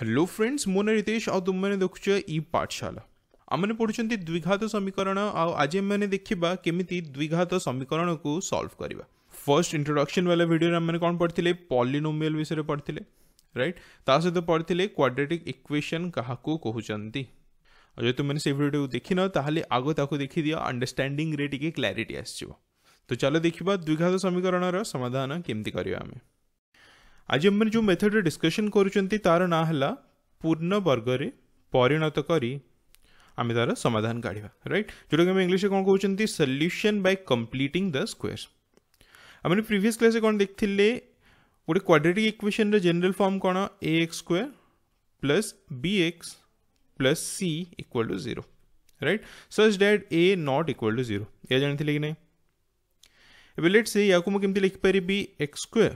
hello friends ମୋ ନାଁ ରିତେଶ ଆଉ ତୁମମାନେ ଦେଖୁଛ ଇ ପାଠଶାଳା ଆମମାନେ ପଢ଼ୁଛନ୍ତି ଦ୍ୱିଘାତ ସମୀକରଣ ଆଉ ଆଜି ଆମେମାନେ ଦେଖିବା କେମିତି ଦ୍ୱିଘାତ ସମୀକରଣକୁ ସଲ୍ଭ କରିବା ଫର୍ଷ୍ଟ ଇଣ୍ଟ୍ରୋଡକ୍ସନ୍ ବାଲା ଭିଡ଼ିଓରେ ଆମମାନେ କ'ଣ ପଢ଼ିଥିଲେ ପଲିନୋମିଆଲ ବିଷୟରେ ପଢ଼ିଥିଲେ ରାଇଟ୍ ତା ସହିତ ପଢ଼ିଥିଲେ କ୍ୱାଡ୍ରେଟିକ୍ ଇକ୍ୱେସନ୍ କାହାକୁ କହୁଛନ୍ତି ଆଉ ଯଦି ତୁମମାନେ ସେ ଭିଡ଼ିଓଟିକୁ ଦେଖିନ ତାହେଲେ ଆଗ ତାକୁ ଦେଖିଦିଅ ଅଣ୍ଡରଷ୍ଟାଣ୍ଡିଂରେ ଟିକେ କ୍ଲାରିଟି ଆସିଯିବ ତ ଚାଲ ଦେଖିବା ଦ୍ୱିଘାତ ସମୀକରଣର ସମାଧାନ କେମିତି କରିବା ଆମେ ଆଜି ଆମେମାନେ ଯେଉଁ ମେଥଡ଼ରେ ଡିସ୍କସନ୍ କରୁଛନ୍ତି ତା'ର ନାଁ ହେଲା ପୂର୍ଣ୍ଣ ବର୍ଗରେ ପରିଣତ କରି ଆମେ ତା'ର ସମାଧାନ କାଢ଼ିବା ରାଇଟ୍ ଯେଉଁଟାକି ଆମେ ଇଂଲିଶରେ କ'ଣ କହୁଛନ୍ତି solution by completing the squares ଆମେ ପ୍ରିଭିୟସ୍ କ୍ଲାସ୍ରେ କ'ଣ ଦେଖିଥିଲେ ଗୋଟେ କ୍ୱାଡ୍ରେଟିକ୍ ଇକ୍ୱେସନ୍ର ଜେନେରାଲ୍ ଫର୍ମ କ'ଣ a x square plus b x plus c equal to zero right such that a not equal to zero ଏହା ଜାଣିଥିଲେ କି ନାହିଁ ଏବେ ଲେଟ୍ ସେ ୟାକୁ ମୁଁ କେମିତି ଲେଖିପାରିବି x square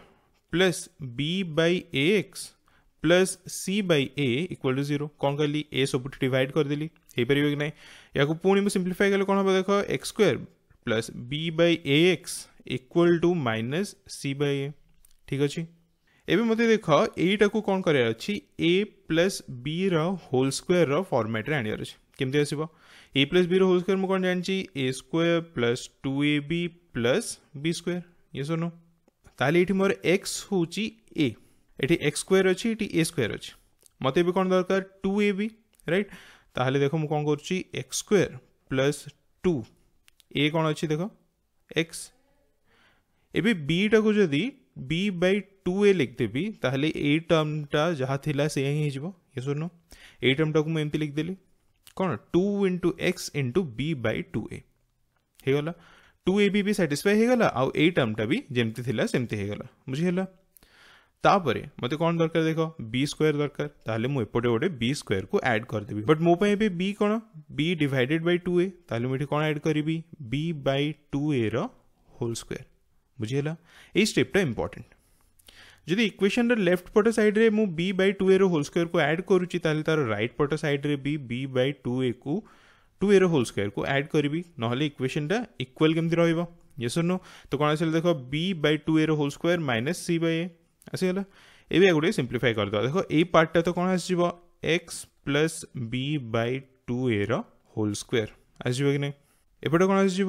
plus b by x plus c by equal to zero कौन कल ए सब डिवाइड कर देली करदेली हो कि ना या पुणी मुझे सिंप्लीफाई कले कौन हम देख x square plus b by x equal to minus c by a ठीक अच्छे एवं मत देख यू कौन कर प्लस बी रोल स्क्वेयर फर्मेट्रे आमती आस प्लस बी रोल स्क्वेयर मुझे कौन जानी a square plus two a b plus b square ये सो नो ତାହେଲେ ଏଠି ମୋର ଏକ୍ସ ହେଉଛି ଏ ଏଠି ଏକ୍ସ ସ୍କୋୟାର ଅଛି ଏଠି ଏ ସ୍କୋୟାର ଅଛି ମୋତେ ଏବେ କ'ଣ ଦରକାର ଟୁ ଏ ବି ରାଇଟ୍ ତାହେଲେ ଦେଖ ମୁଁ କ'ଣ କରୁଛି x square plus two a କ'ଣ ଅଛି ଦେଖ ଏକ୍ସ ଏବେ ବିଟାକୁ ଯଦି বি বাই টু এ লিখেদেবি তাহলে এই টর্মটা যা লা সে হি হয়ে ইয়ে শুনো এই টর্মটাকে মু এমতি লিখদেলি কোণ two into x into b by two a হয়ে टू ए बी साटिस्फाई होगा आई टर्मटा भी जमी सेमती बुझीगला तापर मत कौन दरकार देख बी स्क्वयर दरकार मुझे गोटे बी स्क्वयर को आड बट मोपे बी कौन b divided by two a कौन आड करी b by two a whole square बुझीगला स्टेपटा इम्पोर्टाट जदि इक्वेशन रेफ्ट पट सैड मुझ b by two a whole square को आड करुँ तार रईट पट सैड्रे बी बै टू ए को टू तो ए रोल स्क् एड करी ना इक्वेसन टा इक्वाल केमती रोह ये नो तो कौन आसा देख b by two a whole square minus c by a आसीगला एवं या सिंप्लीफाई करदे देख पार्टा तो कौन आस plus b by two a whole square आसवे एपटे कौन आस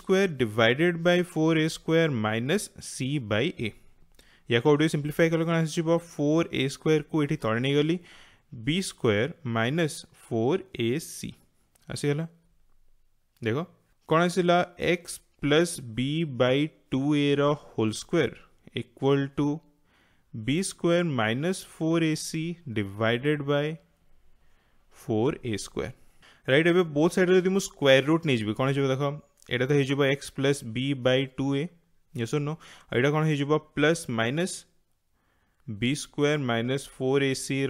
square divided by four a square minus c by a या कौटे सिंप्लीफाई कल कौन आस फोर ए स्क्वयर को ये गली b square minus four a c आसीगला देख कौन आसला x plus b by two a whole square equal to b square minus four a c divided by four a square right ए both side जब square root नहीं जी कौन देख यहाँ तो हो x plus b by two a यस नो यहाँ कौन हो plus minus b square minus four a c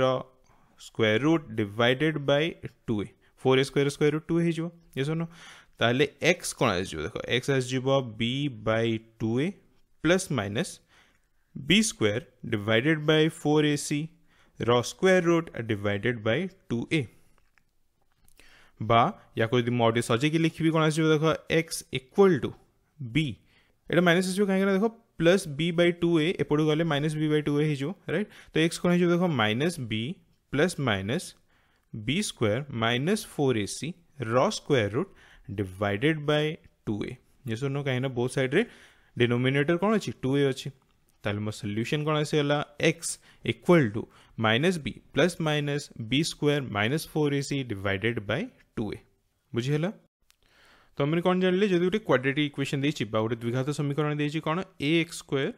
root divided by two a four a square root two हो ताले एक्स कौन आस एक्स आसजी b by two a plus minus b square divided by four a c square root divided by two a बाको जब मैं सजेक लिखी कौन आस एक्स इक्वाल टू बी एट माइनस कहीं देख प्लस बी बै टू एपटू गले minus b by two a तो एक्स कौन हो देख minus b plus minus b square minus 4ac raw square root divided by 2a yes or no kaina both side re denominator kon achi 2a achi ତାହେଲେ ମୋ solution କ'ଣ ଆସିଗଲା x equal to minus b plus minus b square minus four a c divided by two a ବୁଝିହେଲା ତ ଆମେ କ'ଣ ଜାଣିଲେ ଯଦି ଗୋଟେ କ୍ୱାଡ୍ରେଟିକ୍ ଇକ୍ୱେସନ୍ ଦେଇଛି ବା ଗୋଟେ ଦ୍ୱିଘାତ ସମୀକରଣ ଦେଇଛି କ'ଣ a x square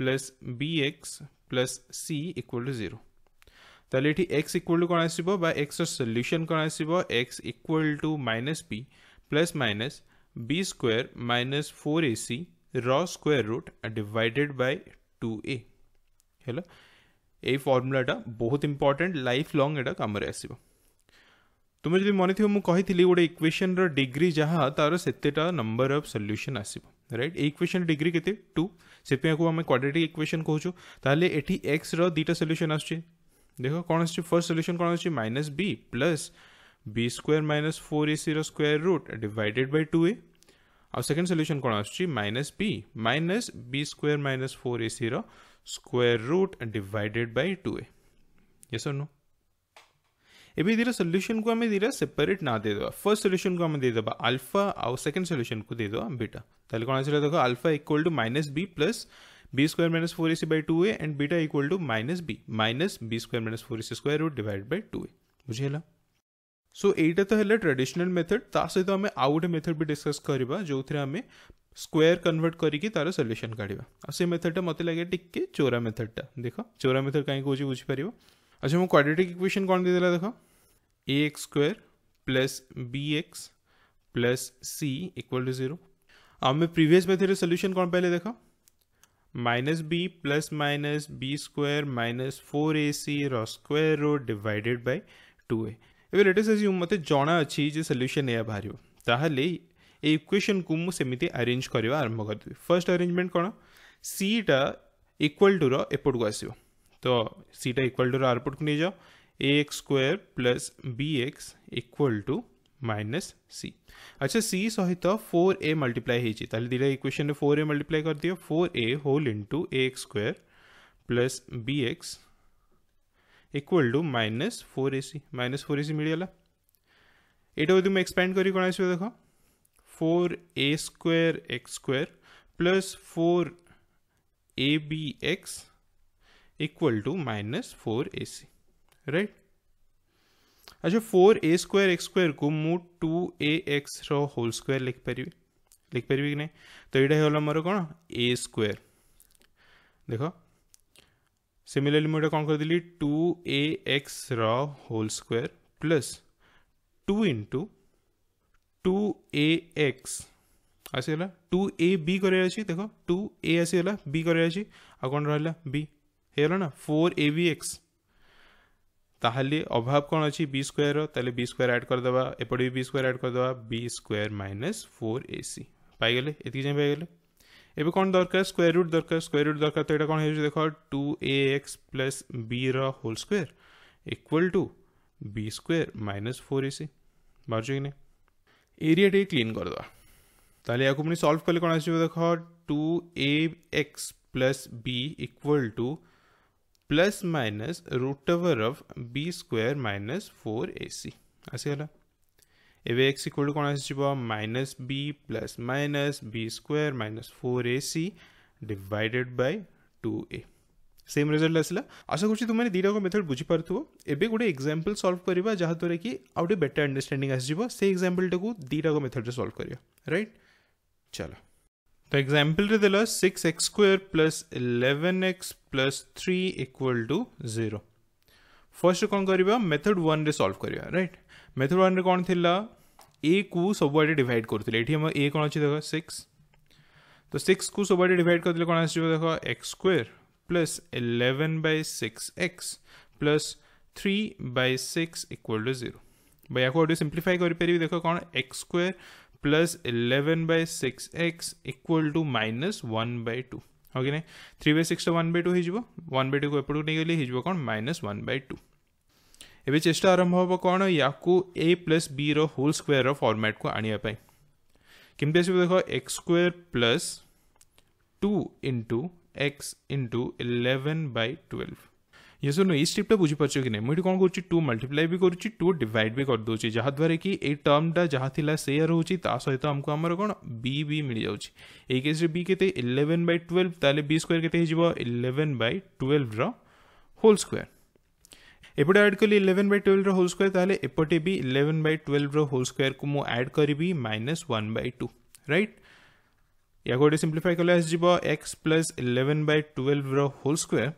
plus b x plus c equal to zero तेल एक्स इक्वाल टू कौन आसर सल्यूशन कौन आस equal to minus p plus minus b square minus four a c रकोर root divided by two a है फर्मूलाटा बहुत important life lung यहाँ कम आस तुम्हें जब मन थी मुझे गोटे इक्वेशन रिग्री जहाँ तार से नंबर अफ सल्यूशन आस राइट इक्वेशन डिग्री के टू से आम क्वाड्रेटिक इक्वेशन कहो तो एक्स रुटा सल्यूशन आसे देख कौन फर्स्ट सल्यूशन कौन अच्छी minus b plus b square minus four a c square root divided by two a आ सेकेंड सल्यूशन कौन आस minus b minus b square minus four a c square root divided by two a ये सर नु एवं दीर solution को आम दीर सेपरेट ना देद फर्स्ट सल्यूशन को आम देद आलफा आ सेकेंड सल्यूशन को देद बीटा तो कौन आस देख alpha equal to minus b plus b square minus four a c by two a and beta equal to minus b minus b square minus four a c square root divide by two a बुझेगा सो एटा तो है traditional method ता सहित आम आउ गोटे मेथड भी डिस्कस करवा जो थे आम स्क्वायर कन्वर्ट करके तार सल्यूशन काढ़ा आ से मेथडटा मत लगे टी चोरा मेथडटा देख चोरा मेथड कहीं कौन बुझीपर अच्छा मुझे क्वाड्रेटिक इक्वेशन कौन देदेला देख a x square plus b x plus c equal to zero आम प्रिवियस मेथड सल्यूशन कौन पाइले देख minus b plus minus b square minus four a c र square root divided by two a एवं late S U मत जना अच्छी solution यह बाहर ताल इक्वेशन को मुझे सेमती आरेज करने आरंभ करदेवि फर्स्ट आरेजमेंट कौन सीटा इक्वाल टू रपट को आसो तो सीटा इक्वाल टू रपट को नहीं जाओ a x square plus b x equal to minus c अच्छा सी सहित फोर ए मल्टीप्लाई होईल दुटा इक्वेशन फोर ए मल्टीप्लाई करदियो four a whole into a x square plus b x equal to minus four a c minus four a c मिलगला यहाँ यदि मुझे expand कर देख four a square x square plus four a b x equal to minus four a C right अच्छा four a square x square को मु two a x whole square लिखिपरि लिखिपरि कि नहीं तो यहाँ मोर कौन ए स्क्वयर देख सिमिलरली मुझे कौन कर दिली two a x whole square plus two into two a x आसीगला टू ए बी कर देख टू ए आसीगला बी कर बी हो फोर ए वि एक्स তাহলে অভাব কোণ অছি বি স্কোয়ার তাহলে বি স্কোয়ার আড করেদেবা এপটে বি স্কোয়ার আড করেদেবা b square minus four a c পাইগলে এতকি যাই পাইগলে এবে কোণ দরকার স্কোয়ার রুট দরকার স্কোয়ার রুট দরকার তো এটা কোণ হয়েছে দেখ two a x plus b র whole square equal to b square minus four a c বাহুছে কি না এরিয়া টিকে ক্লিন করেদেবা তাহলে ইয়াকে পুনি সলভ কলে কোণ আসবে দেখ two a x plus b equal to plus minus root over of b square minus four a c आसीगला एवं एक्स इक्वल कौन आस minus b plus minus b square minus four a c divided by two a same result आसला आशा करुच्छी तुम्हें दुटा को method बुझीपारे एवं गोटे एक्जामपल सल्व करवा जहाद्वारा कि आउटे बेटर अंडरस्टाडिंग आसजामपलटा को दुटा को मेथड सल्व कर रईट चल तो एक्जामपल देख six x square plus eleven x plus three equal to zero first कौन कर मेथड वन सल्व कर रईट मेथड वन कौन थी ए को सब आड़े डिवाइड कर कौन अच्छी देख सिक्स तो सिक्स को सब आड़े डिवाइड कर देख x square plus eleven by six x plus three by six equal to zero भाई आपको सिंप्लीफाई देख कौन x square plus eleven by six x equal to minus one by two हो ना three by six one by two हो one by two को एपटक नहींगले हो माइनस वन बै टू एवं चेस्ट आरंभ हम कौन या plus b whole square format को आने केमती आस देख x square plus two into x into eleven by twelve ये सुन ये स्टेप टा बुझी पार्छ कि नहीं मुझे कौन करुच्ची मल्टीप्लाई भी करुच्ची टू डिवाइड भी करदे जहाद्वारा कि ये टर्मटा जहाँ थी से सहित आमको आम कौन बी भी मिल जाऊँच एक बी के इलेवेन बै ट्वेल्व तेल बी स्क्वयर के eleven by twelve whole square एपटे आड कली eleven by twelve whole square तेल एपटे भी eleven by twelve whole square को मुझ आड करी minus one by two right या गोटे सिंप्लीफाए कले आस plus eleven by twelve whole square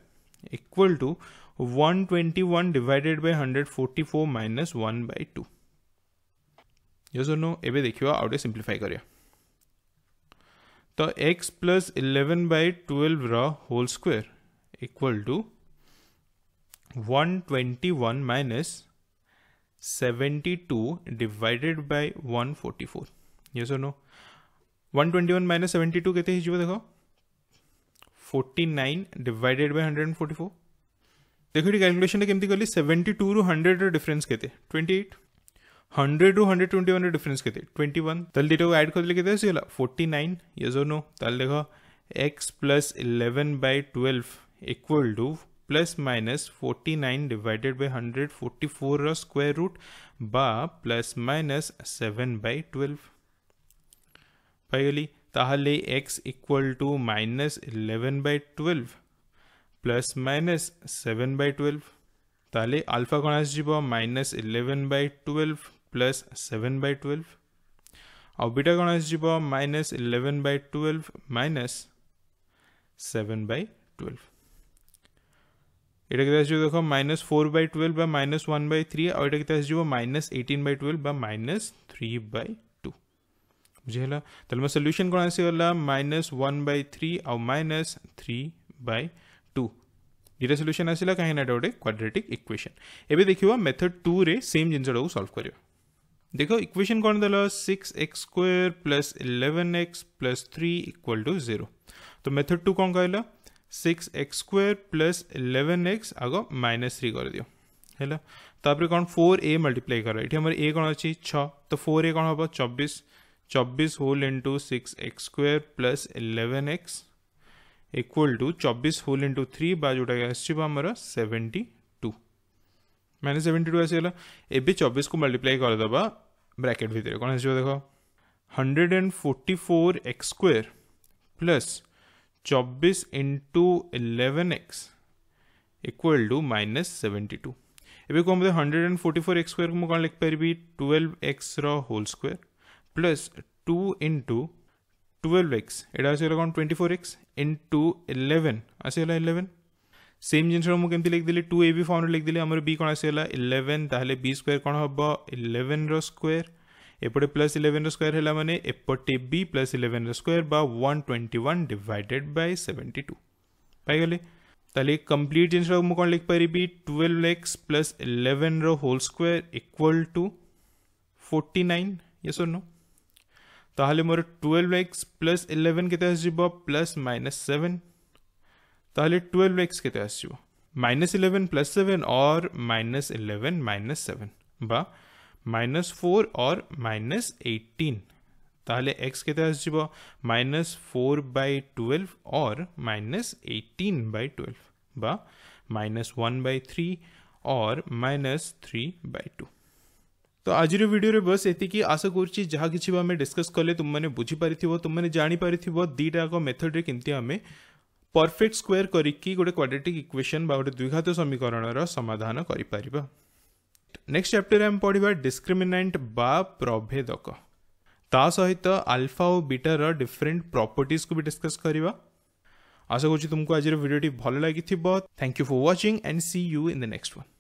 equal to 121 divided by 144 minus 1 by 2 yes और नो एबे देखियो सिंप्लीफाई कर तो x plus eleven by 12 whole whole equal to 121 minus two divided by 144 yes no 121 minus seventy two हिजिबो देखो forty divided by hundred and forty four देखो ये calculation केमती कली सेवेन्टी टू रु हंड्रेड डिफरेन्स के ट्वेंटी एट हंड्रेड रु hundred twenty one difference के ट्वेंटी वन तेल दुटा को एड करदे के फोर्टी नाइन येज नो तेल देख x plus eleven by twelve equal to plus minus forty nine divided by hundred forty four रोयर रुट बा plus minus seven by twelve पाईगली তাহলে x = -11/12 + -7/12 তাহলে α = -11/12 + 7/12 এবং β = -11/12 - 7/12 এটা কটা আসবি দেখো -4/12 বা -1/3 আর এটা কটা আসবি -18/12 বা -3/ बुझेगा तो मैं सल्यूशन कौन आसगला माइनस वन बै थ्री आउ माइनस थ्री बै टू दीटे सल्यूशन आसा कहीं गोटे क्वाड्रेटिक इक्वेशन एवं देखिए मेथड टू रे सेम जिनटा सल्व कर देख तो इक्वेशन कौन दे six x square plus eleven x plus three equal to zero तो मेथड टू कौन कहला six x square plus eleven x आग माइनस थ्री कर दि है कौन फोर ए मल्टीप्लाई कर ये हमारे ए कौन अच्छी छ तो फोर ए कौन हम चबीश चौबीस whole into six x square plus eleven x equal to चौबीस होल इंटू थ्री बा जोटा आसो seventy two minus seventy two आसगला एवं चौबीस को मल्टीप्लाई करदे ब्राकेट भितर कौन आस hundred and forty four x square plus चौबीस into eleven x equal to minus seventy two एवं कौन बोलते hundred and forty four x square को कौन लिखिपरि twelve x whole square plus two into twelve x एटा आसगला कौन twenty four x into eleven आसगला इलेवेन सेम जिन मुझे लिखिदी टू ए फर्म लिखिदी आम बी कौन आसगला इलेवेन तेल बी स्क्वयर कौन हम इलेवेन रोयर एपटे प्लस इलेवेन रोयर है मैंने एपटे बी प्लस इलेवेन रोयर बा one twenty one divided by seventy two पाइले तेल कम्प्लीट जिन कौन लिखिपरि twelve x plus eleven whole square equal to forty nine ये सर नो ताल मोर ट्वेल्व एक्स प्लस इलेवेन के प्लस माइनस सेवेन ताले ट्वेल्व एक्स के माइनस इलेवेन प्लस सेवेन और माइनस इलेवेन माइनस सेवेन बा माइनस फोर और minus eighteen ताल एक्स के माइनस फोर बै ट्वेल्व और माइनस एटीन बै ट्वेल्व बा माइनस वन बै थ्री और माइनस थ्री बै टू तो आज वीडियो बस एति आशा करुच्ची जहाँ कि आम डिस्कस कले तुमने बुझीपारी तुम मैंने जापार दीटाक मेथड रे कि आम परफेक्ट स्क्वेयर करके गोटे क्वाड्रेटिक इक्वेशन गोटे द्विघात समीकरण समाधान कर नेक्स्ट चैप्टर आम पढ़ा डिस्क्रिमिनेट बा प्रभेदक सहित आलफा और बिटार डिफरेन्ट प्रपर्टज को भी डिस्कस करवा आशा करुच्ची तुमको आज भल लगी thank you for watching and see you in the next one